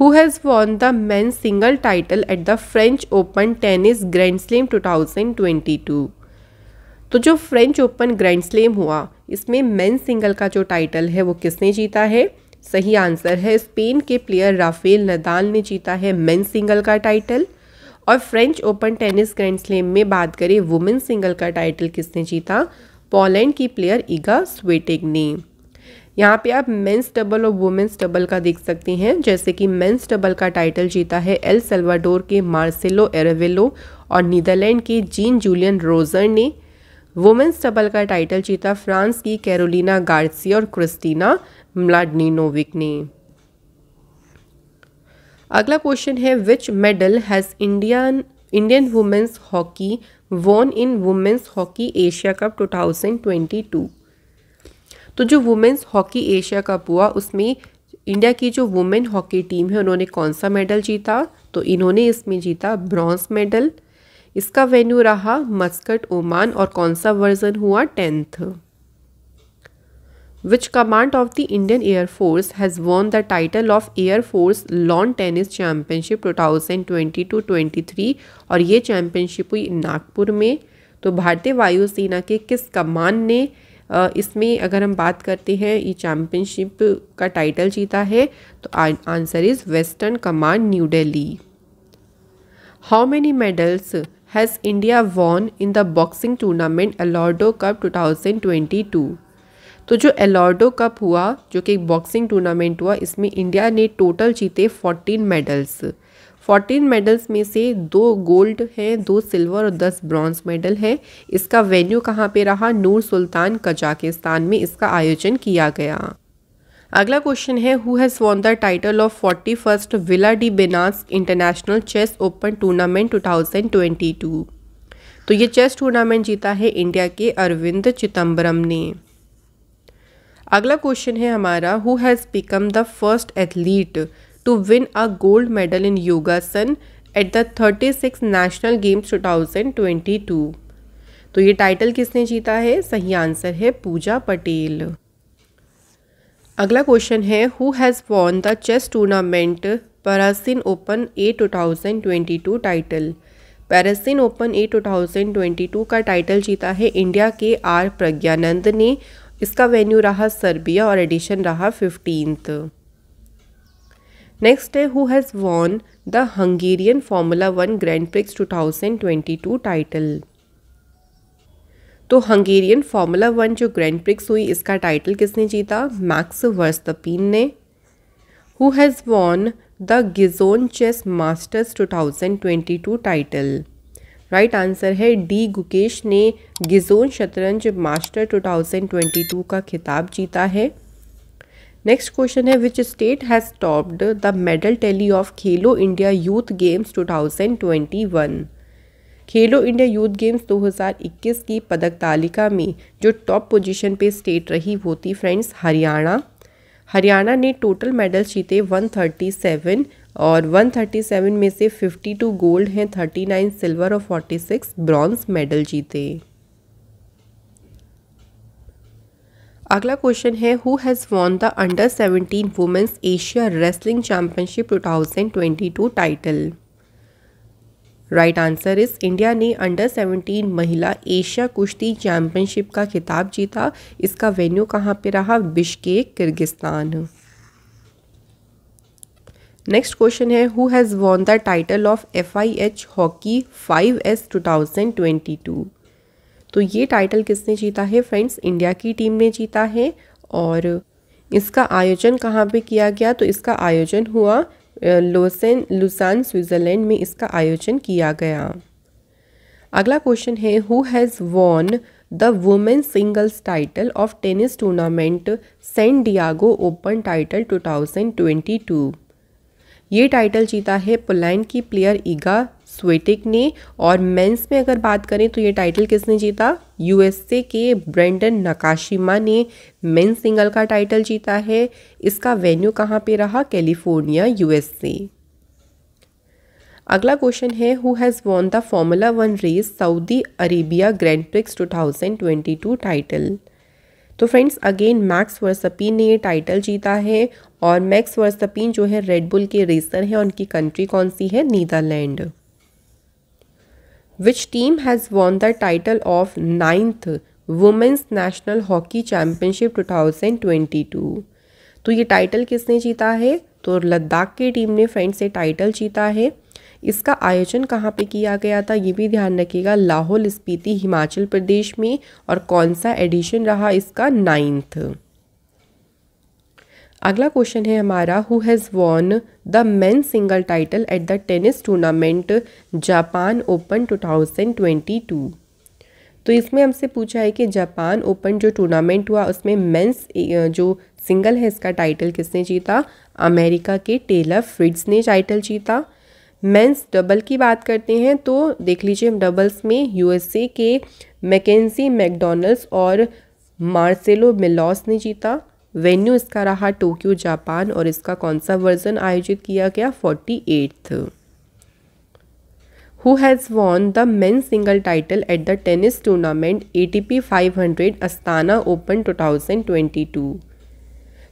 who has won the man single title at the French open tennis grand slam 2022 तो जो फ्रेंच ओपन ग्रैंड स्लेम हुआ इसमें मैन सिंगल का जो टाइटल है वो किसने जीता है सही आंसर है स्पेन के प्लेयर राफेल नदाल ने जीता है मैन सिंगल का टाइटल और French open tennis grand slam में बात करें वुमेन सिंगल का टाइटल किसने जीता पोलैंड की प्लेयर ईगा स्वेटिग ने यहाँ पे आप मेंस डबल और वुमेन्स डबल का देख सकते हैं जैसे कि मेंस डबल का टाइटल जीता है एल सल्वाडोर के मार्सेलो एरेवेलो और नीदरलैंड के जीन जूलियन रोजर ने वुमेन्स डबल का टाइटल जीता फ्रांस की कैरोलिना गार्सी और क्रिस्टीना म्लाडनीनोविक ने अगला क्वेश्चन है which medal has Indian Indian women's hockey won in women's hockey Asia cup 2022 तो जो वुमेंस हॉकी एशिया कप हुआ उसमें इंडिया की जो वुमेन हॉकी टीम है उन्होंने कौन सा मेडल जीता तो इन्होंने इसमें जीता ब्रॉन्ज मेडल इसका वेन्यू रहा मस्कट ओमान और कौन सा वर्जन हुआ tenth which command which command of the Indian Air Force has won the title tennis championship two thousand twenty two twenty three और ये चैम्पियनशिप हुई नागपुर में तो भारतीय वायुसेना के किस कमान ने इसमें अगर हम बात करते हैं ये चैम्पियनशिप का टाइटल जीता है तो answer is western command New Delhi how many medals has India won in the boxing tournament Elorda cup two thousand twenty two तो जो एलॉर्डो कप हुआ जो कि एक बॉक्सिंग टूर्नामेंट हुआ इसमें इंडिया ने टोटल जीते 14 मेडल्स 14 मेडल्स में से दो गोल्ड हैं दो सिल्वर और दस ब्रॉन्ज मेडल हैं इसका वेन्यू कहाँ पे रहा नूर सुल्तान कजाकिस्तान में इसका आयोजन किया गया अगला क्वेश्चन है who has won the title of forty first Villa de Benasque international chess open tournament 2022 तो ये चेस टूर्नामेंट जीता है इंडिया के अरविंद चिदम्बरम ने अगला क्वेश्चन है हमारा who has become the first athlete to win a gold medal in yogasana at the thirty six national games two thousand twenty two तो ये टाइटल किसने जीता है सही आंसर है पूजा पटेल अगला क्वेश्चन है who has won the chess tournament Paracin open A two thousand twenty two title Paracin open A two thousand twenty two का टाइटल जीता है इंडिया के आर प्रज्ञानंद ने इसका वेन्यू रहा सर्बिया और एडिशन रहा फिफ्टींथ नेक्स्ट है who has won the Hungarian formula one grand prix 2022 title तो हंगेरियन फार्मूला वन जो ग्रैंड प्रिक्स हुई इसका टाइटल किसने जीता मैक्स वर्स्तपीन ने who has won the Gijon chess masters 2022 title right right answer है D Gukesh ने गिजोन शतरंज मास्टर 2022 का खिताब जीता है नेक्स्ट क्वेश्चन है which state has topped the medal tally of Khelo India youth games 2021 Khelo India youth games 2021 की पदक तालिका में जो टॉप पोजीशन पे स्टेट रही वो थी फ्रेंड्स हरियाणा हरियाणा ने टोटल मेडल्स जीते 137 और 137 में से 52 गोल्ड हैं 39 सिल्वर और 46 ब्रॉन्ज मेडल जीते अगला क्वेश्चन है who has won the under 17 women's Asia wrestling championship 2022 title right answer इस इंडिया ने अंडर 17 महिला एशिया कुश्ती चैम्पियनशिप का खिताब जीता इसका वेन्यू कहाँ पे रहा बिश्केक किर्गिस्तान नेक्स्ट क्वेश्चन है who has won the title of F I H hockey five S two thousand twenty two तो ये टाइटल किसने जीता है फ्रेंड्स इंडिया की टीम ने जीता है और इसका आयोजन कहाँ पे किया गया तो इसका आयोजन हुआ लोसेन लुसान स्विट्ज़रलैंड में इसका आयोजन किया गया अगला क्वेश्चन है who has won the women singles title of tennis tournament San Diego open title 2022 ये टाइटल जीता है पोलैंड की प्लेयर ईगा स्वेटिक ने और मेंस में अगर बात करें तो ये टाइटल किसने जीता यूएसए के ब्रेंडन नकाशिमा ने मेंस सिंगल का टाइटल जीता है इसका वेन्यू कहाँ पे रहा कैलिफोर्निया यूएसए अगला क्वेश्चन है who has won the formula one race Saudi Arabia grand prix 2022 title तो फ्रेंड्स अगेन मैक्स वर्सपी ने ये टाइटल जीता है और मैक्स वर्सपिन जो है रेडबुल के रेसर हैं उनकी कंट्री कौन सी है Netherland which team has won the title of ninth women's national hockey championship 2022 तो ये टाइटल किसने जीता है तो लद्दाख की टीम ने फ्रेंड से टाइटल जीता है इसका आयोजन कहाँ पे किया गया था ये भी ध्यान रखिएगा लाहौल स्पीति हिमाचल प्रदेश में और कौन सा एडिशन रहा इसका नाइन्थ अगला क्वेश्चन है हमारा who has won the men single title at the tennis tournament Japan open 2022 तो इसमें हमसे पूछा है कि जापान ओपन जो टूर्नामेंट हुआ उसमें मेंस जो सिंगल है इसका टाइटल किसने जीता अमेरिका के टेलर फ्रिड्स ने टाइटल जीता मेंस डबल की बात करते हैं तो देख लीजिए हम डबल्स में यूएसए के मैकेजी मैकडोनल्ड्स और मार्सेलो मिलॉस ने जीता वेन्यू इसका रहा टोक्यो जापान और इसका कौन सा वर्जन आयोजित किया गया forty eighth who has won the men single title at the tennis tournament A T P five hundred Astana open two thousand twenty two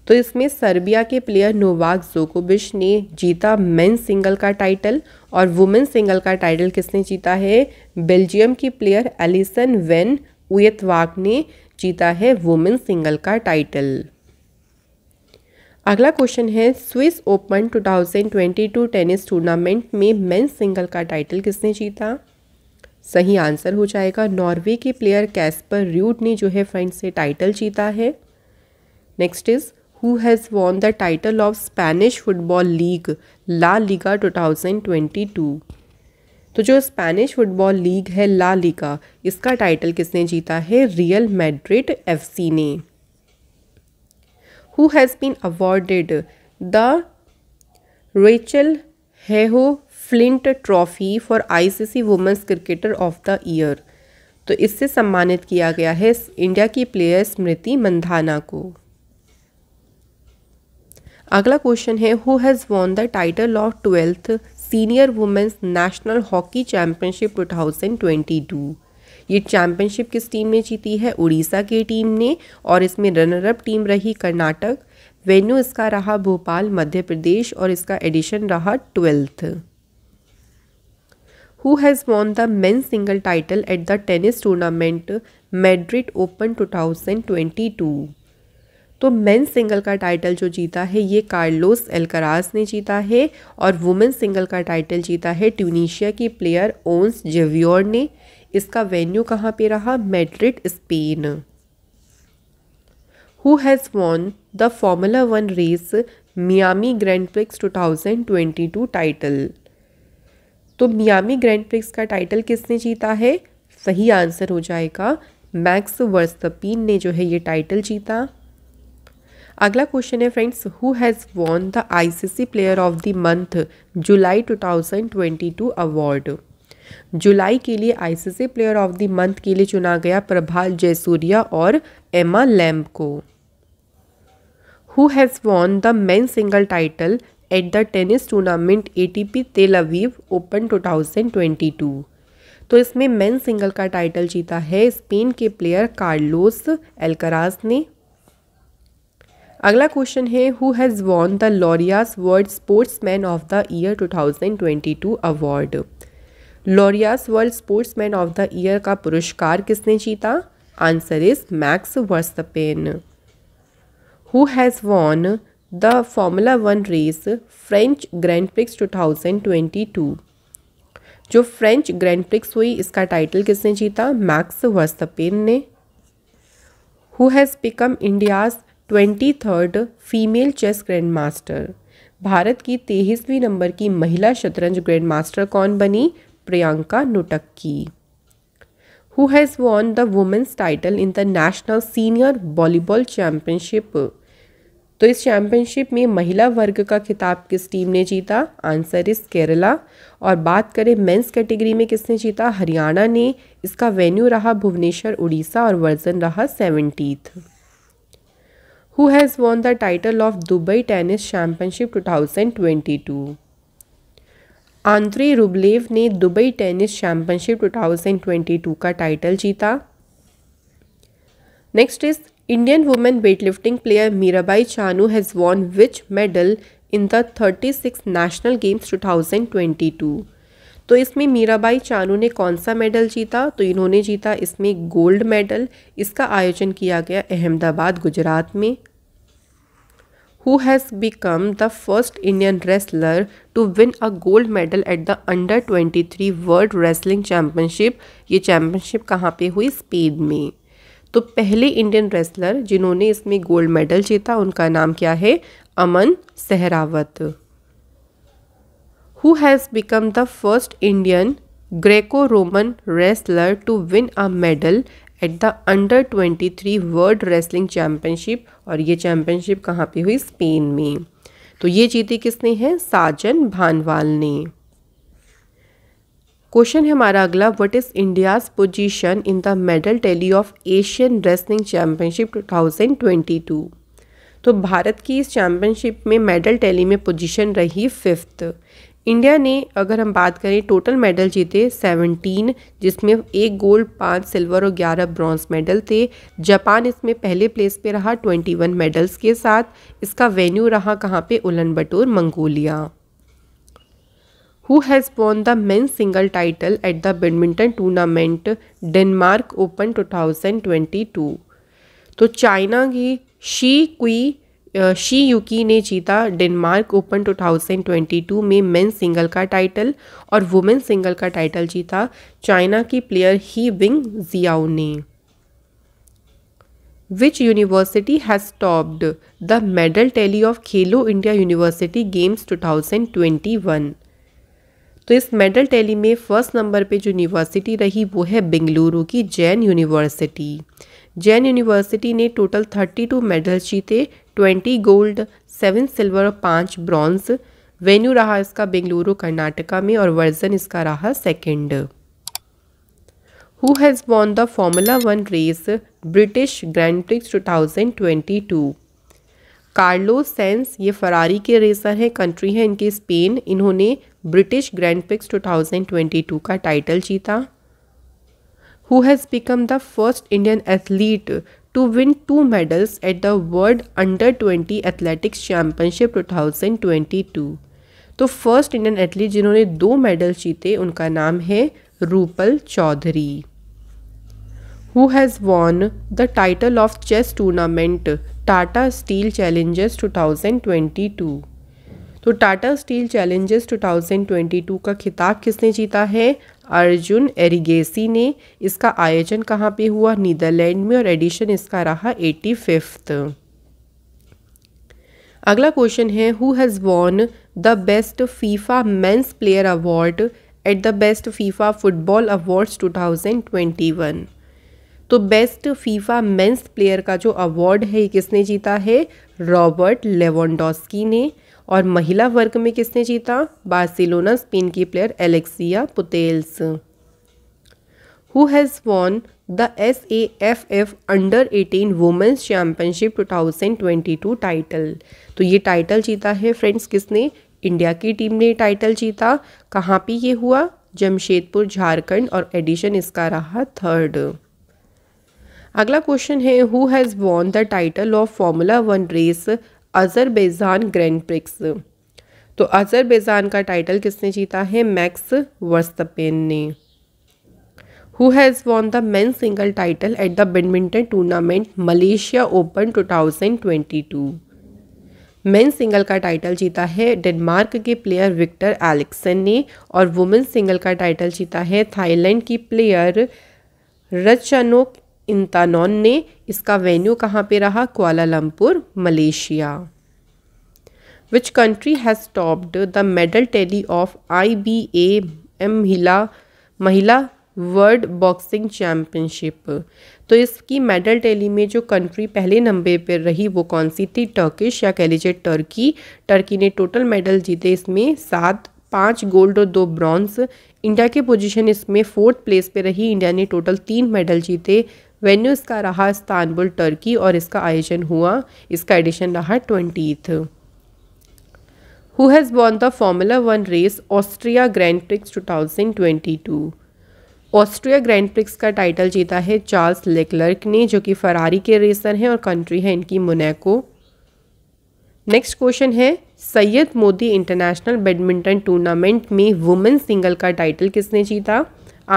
तो इसमें सर्बिया के प्लेयर नोवाक जोकोबिश ने जीता मेन सिंगल का टाइटल और वुमेन सिंगल का title किसने जीता है बेल्जियम की प्लेयर एलिसन वेन उयतवाक ने जीता है वुमेन सिंगल का टाइटल अगला क्वेश्चन है स्विस ओपन 2022 टेनिस टूर्नामेंट में मेन सिंगल का टाइटल किसने जीता सही आंसर हो जाएगा नॉर्वे के प्लेयर कैस्पर र्यूड ने जो है फ्रेंड से टाइटल जीता है next is who has won the title of Spanish football league La Liga 2022 तो जो स्पेनिश फुटबॉल लीग है ला लीगा इसका टाइटल किसने जीता है रियल मैड्रिड एफसी ने who has been awarded the Rachel Heho Flint Trophy for ICC Women's Cricketer of the Year. तो इससे सम्मानित किया गया है इंडिया की प्लेयर स्मृति मंधाना को अगला क्वेश्चन है who has won the title of twelfth senior women's national hockey twenty 2022 ये चैम्पियनशिप किस टीम ने जीती है उड़ीसा की टीम ने और इसमें रनर अप टीम रही कर्नाटक वेन्यू इसका रहा भोपाल मध्य प्रदेश और इसका एडिशन रहा twelfth who has won the men single title at the tennis tournament Madrid open 2022 तो मेन सिंगल का टाइटल जो जीता है ये कार्लोस एलकरास ने जीता है और वुमेन सिंगल का टाइटल जीता है ट्यूनिशिया की प्लेयर ओन्स जेवियोर ने इसका वेन्यू कहाँ पे रहा Madrid Spain who has won the formula one race Miami grand prix 2022 title तो मियामी ग्रैंड प्रिक्स का टाइटल किसने जीता है सही आंसर हो जाएगा मैक्स वर्सपिन ने जो है ये टाइटल जीता अगला क्वेश्चन है friends who has won the ICC player of the month July 2022 award जुलाई के लिए ICC player of the month के लिए चुना गया प्रभाल जयसूर्या और एमा लैम्ब को who has won the men single title at the tennis tournament A T P Tel Aviv open to तो इसमें मेन सिंगल का टाइटल जीता है स्पेन के प्लेयर कार्लोस एल्कराज ने अगला क्वेश्चन है who has won the Laureus world sports man of the year two thousand twenty two award Laureus world sportsman of the year का पुरस्कार किसने जीता answer is Max Verstappen who has won the formula one race French grand prix 2022 जो French grand prix हुई इसका title किसने जीता Max Verstappen ने who has become India's twenty third female chess grand master Bharat की तेईसवीं नंबर की महिला शतरंज ग्रैंड मास्टर कौन बनी Priyanka Nutakki, who has won the women's title in the National Senior Volleyball Championship. तो इस चैंपियनशिप में महिला वर्ग का खिताब किस टीम ने जीता आंसर इज केरला और बात करें मेंस कैटेगरी में किसने जीता हरियाणा ने इसका वेन्यू रहा भुवनेश्वर उड़ीसा और वर्जन रहा seventieth who has won the title of Dubai tennis championship two thousand twenty two Andrey Rublev ने दुबई टेनिस चैम्पियनशिप 2022 का टाइटल जीता next is Indian women weightlifting player Mirabai Chanu has won which medal in the 36 national games 2022 तो इसमें मीराबाई चानू ने कौन सा medal जीता तो इन्होंने जीता इसमें गोल्ड मेडल इसका आयोजन किया गया अहमदाबाद गुजरात में who has become the first Indian wrestler to win a gold medal at the Under 23 World Wrestling Championship. ये championship कहाँ पे हुई स्पेन में तो पहले इंडियन रेसलर जिन्होंने इसमें गोल्ड मेडल जीता उनका नाम क्या है Aman Sehrawat who has become the first Indian Greco Roman wrestler to win a medal at the under 23 world wrestling championship और ये चैम्पियनशिप कहाँ पे हुई स्पेन में तो ये जीती किसने है साजन भानवाल ने क्वेश्चन है हमारा अगला what is India's position in the medal tally of Asian wrestling championship 2022 तो भारत की इस चैम्पियनशिप में मेडल टेली में पोजीशन रही फिफ्थ इंडिया ने अगर हम बात करें टोटल मेडल जीते 17 जिसमें एक गोल्ड पाँच सिल्वर और ग्यारह ब्रॉन्ज मेडल थे जापान इसमें पहले प्लेस पे रहा 21 मेडल्स के साथ इसका वेन्यू रहा कहाँ पे Ulaanbaatar Mongolia who has won the men single title at the badminton tournament Denmark open 2022 तो चाइना की शी क्वी शी यूकी ने जीता डेनमार्क ओपन 2022 में मेन सिंगल का टाइटल और वुमेन सिंगल का टाइटल जीता चाइना की प्लेयर ही विंग जियाओ ने which university has topped the medal tally of Khelo India university games 2021 तो इस मेडल टैली में फर्स्ट नंबर पे जो यूनिवर्सिटी रही वो है बेंगलुरु की जैन यूनिवर्सिटी जैन यूनिवर्सिटी ने टोटल 32 मेडल्स जीते 20 गोल्ड 7 सिल्वर और 5 ब्रॉन्ज वेन्यू रहा इसका बेंगलुरु कर्नाटका में और वर्जन इसका रहा second who has won the formula one race British grand prix 2022 Carlos Sainz ये फरारी के रेसर हैं कंट्री हैं इनकी स्पेन इन्होंने ब्रिटिश ग्रैंड प्रिक्स 2022 का टाइटल जीता who has become the first Indian athlete to win two medals at the World Under 20 Athletics Championship 2022. तो first Indian athlete जिन्होंने दो मेडल जीते उनका नाम है Rupal Chaudhary who has won the title of chess tournament Tata steel challengers 2022 तो Tata steel challenges 2022 का खिताब किसने जीता है अर्जुन एरिगेसी ने इसका आयोजन कहाँ पे हुआ नीदरलैंड में और एडिशन इसका रहा एटी फिफ्थ अगला क्वेश्चन है who has won the best FIFA men's player award at the best FIFA football awards 2021 तो बेस्ट फीफा मेंस प्लेयर का जो अवार्ड है ये किसने जीता है रॉबर्ट लेवोंडोस्की ने और महिला वर्ग में किसने जीता बार्सिलोना स्पेन की player Alexia Putellas who has won the S A F F under eighteen women's championship two thousand twenty two title तो ये टाइटल जीता है फ्रेंड्स किसने इंडिया की टीम ने टाइटल जीता कहाँ पे ये हुआ जमशेदपुर झारखंड और एडिशन इसका रहा थर्ड अगला क्वेश्चन है who has won the title of formula one race Azerbaijan grand prix तो अज़रबैजान का टाइटल किसने जीता है मैक्स वर्स्तपेन ने who has won the man single title at the badminton tournament Malaysia open 2022 men single का title जीता है Denmark के प्लेयर विक्टर एलिक्सन ने और वुमेन सिंगल का टाइटल जीता है थाईलैंड की प्लेयर रचनोक इंतानॉन ने इसका वेन्यू कहाँ पे रहा Kuala Lumpur Malaysia which country has stopped the medal tally of I B A M महिला महिला वर्ल्ड बॉक्सिंग चैम्पियनशिप तो इसकी मेडल टेली में जो कंट्री पहले नंबर पर रही वो कौन सी थी टर्किश या कह लीजिए टर्की टर्की ने टोटल मेडल जीते इसमें सात पाँच गोल्ड और दो ब्रॉन्ज इंडिया की पोजीशन इसमें फोर्थ प्लेस पे रही इंडिया ने टोटल तीन मेडल जीते वेन्यू इसका रहा इस्तानबुल टर्की और इसका आयोजन हुआ इसका एडिशन रहा twenty who has won the formula one race Austria grand prix two thousand twenty two Austria grand prix का टाइटल जीता है चार्ल्स लेकलर्क ने जो कि फरारी के रेसर हैं और कंट्री है इनकी मोनैको नेक्स्ट क्वेश्चन है Syed Modi international badminton tournament में वुमेन सिंगल का टाइटल किसने जीता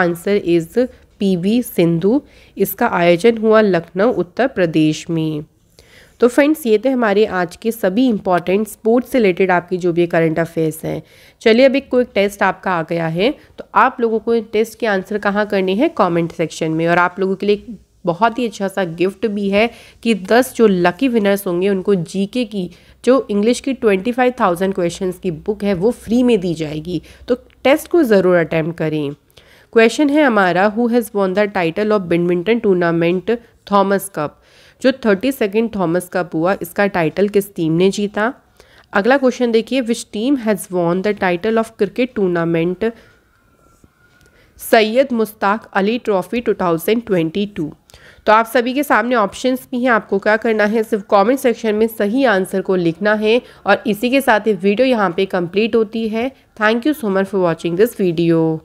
आंसर इज पीवी सिंधु इसका आयोजन हुआ लखनऊ उत्तर प्रदेश में तो फ्रेंड्स ये थे हमारे आज के सभी इंपॉर्टेंट स्पोर्ट्स से रिलेटेड आपकी जो भी करंट अफेयर्स हैं चलिए अब एक क्विक टेस्ट आपका आ गया है तो आप लोगों को टेस्ट के आंसर कहाँ करने हैं कमेंट सेक्शन में और आप लोगों के लिए बहुत ही अच्छा सा गिफ्ट भी है कि 10 जो लकी विनर्स होंगे उनको जीके की जो इंग्लिश की 25,000 क्वेश्चंस की बुक है वो फ्री में दी जाएगी तो टेस्ट को ज़रूर अटैम्प्ट करें क्वेश्चन है हमारा who has won the title of badminton tournament Thomas cup जो थर्टी सेकेंड थॉमस कप हुआ इसका टाइटल किस टीम ने जीता अगला क्वेश्चन देखिए which team has won the title of cricket tournament Syed Mushtaq Ali trophy 2022 तो आप सभी के सामने ऑप्शंस भी हैं आपको क्या करना है सिर्फ कमेंट सेक्शन में सही आंसर को लिखना है और इसी के साथ ये वीडियो यहाँ पे कंप्लीट होती है thank you so much for watching this video